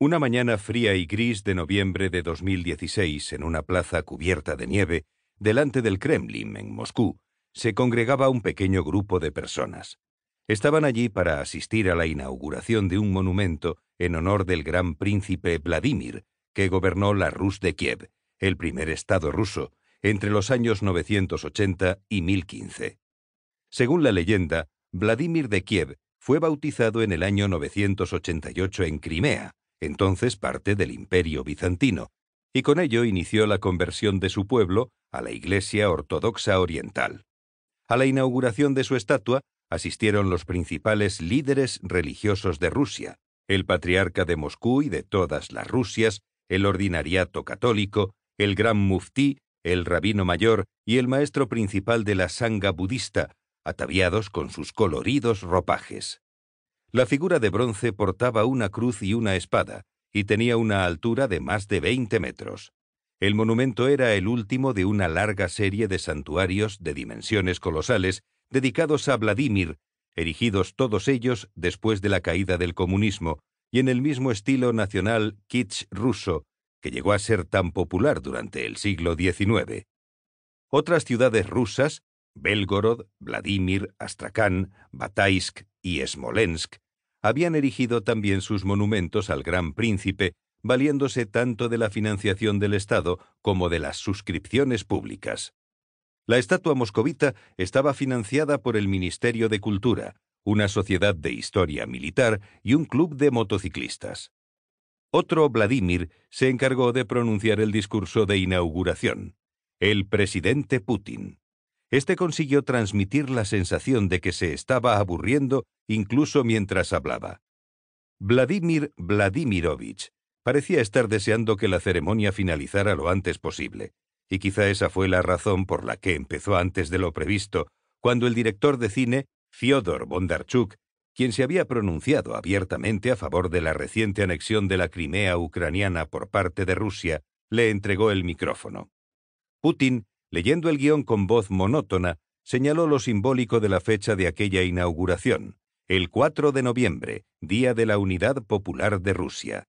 Una mañana fría y gris de noviembre de 2016, en una plaza cubierta de nieve, delante del Kremlin, en Moscú, se congregaba un pequeño grupo de personas. Estaban allí para asistir a la inauguración de un monumento en honor del gran príncipe Vladimir, que gobernó la Rus de Kiev, el primer estado ruso, entre los años 980 y 1015. Según la leyenda, Vladimir de Kiev fue bautizado en el año 988 en Crimea, entonces parte del Imperio bizantino, y con ello inició la conversión de su pueblo a la Iglesia Ortodoxa Oriental. A la inauguración de su estatua asistieron los principales líderes religiosos de Rusia, el patriarca de Moscú y de todas las Rusias, el ordinariato católico, el gran muftí, el rabino mayor y el maestro principal de la sanga budista, ataviados con sus coloridos ropajes. La figura de bronce portaba una cruz y una espada, y tenía una altura de más de 20 metros. El monumento era el último de una larga serie de santuarios de dimensiones colosales dedicados a Vladimir, erigidos todos ellos después de la caída del comunismo y en el mismo estilo nacional kitsch ruso, que llegó a ser tan popular durante el siglo XIX. Otras ciudades rusas, Belgorod, Vladimir, Astrakhan, Bataisk y Smolensk habían erigido también sus monumentos al gran príncipe, valiéndose tanto de la financiación del Estado como de las suscripciones públicas. La estatua moscovita estaba financiada por el Ministerio de Cultura, una sociedad de historia militar y un club de motociclistas. Otro Vladimir se encargó de pronunciar el discurso de inauguración, el presidente Putin. Este consiguió transmitir la sensación de que se estaba aburriendo incluso mientras hablaba. Vladimir Vladimirovich parecía estar deseando que la ceremonia finalizara lo antes posible, y quizá esa fue la razón por la que empezó antes de lo previsto, cuando el director de cine, Fyodor Bondarchuk, quien se había pronunciado abiertamente a favor de la reciente anexión de la Crimea ucraniana por parte de Rusia, le entregó el micrófono. Putin leyendo el guión con voz monótona, señaló lo simbólico de la fecha de aquella inauguración, el 4 de noviembre, Día de la Unidad Popular de Rusia.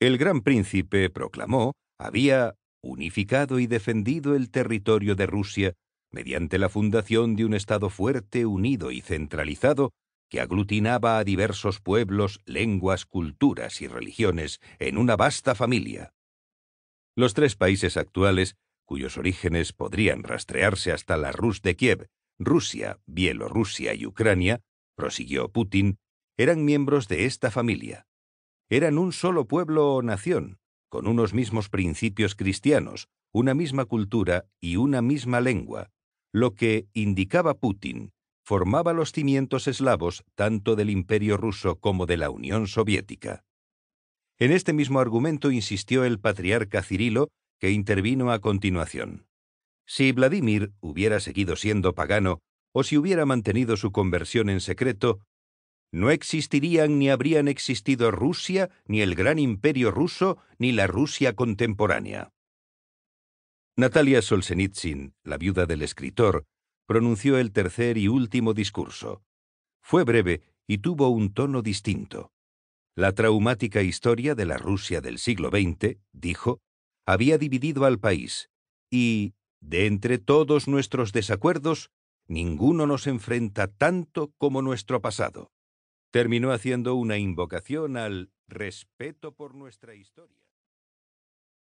El gran príncipe proclamó, había unificado y defendido el territorio de Rusia mediante la fundación de un Estado fuerte, unido y centralizado que aglutinaba a diversos pueblos, lenguas, culturas y religiones en una vasta familia. Los tres países actuales cuyos orígenes podrían rastrearse hasta la Rus de Kiev, Rusia, Bielorrusia y Ucrania, prosiguió Putin, eran miembros de esta familia. Eran un solo pueblo o nación, con unos mismos principios cristianos, una misma cultura y una misma lengua, lo que, indicaba Putin, formaba los cimientos eslavos tanto del Imperio ruso como de la Unión Soviética. En este mismo argumento insistió el patriarca Cirilo que intervino a continuación. Si Vladimir hubiera seguido siendo pagano o si hubiera mantenido su conversión en secreto, no existirían ni habrían existido Rusia, ni el gran imperio ruso, ni la Rusia contemporánea. Natalia Solzhenitsyn, la viuda del escritor, pronunció el tercer y último discurso. Fue breve y tuvo un tono distinto. La traumática historia de la Rusia del siglo XX, dijo, había dividido al país, y, de entre todos nuestros desacuerdos, ninguno nos enfrenta tanto como nuestro pasado. Terminó haciendo una invocación al respeto por nuestra historia.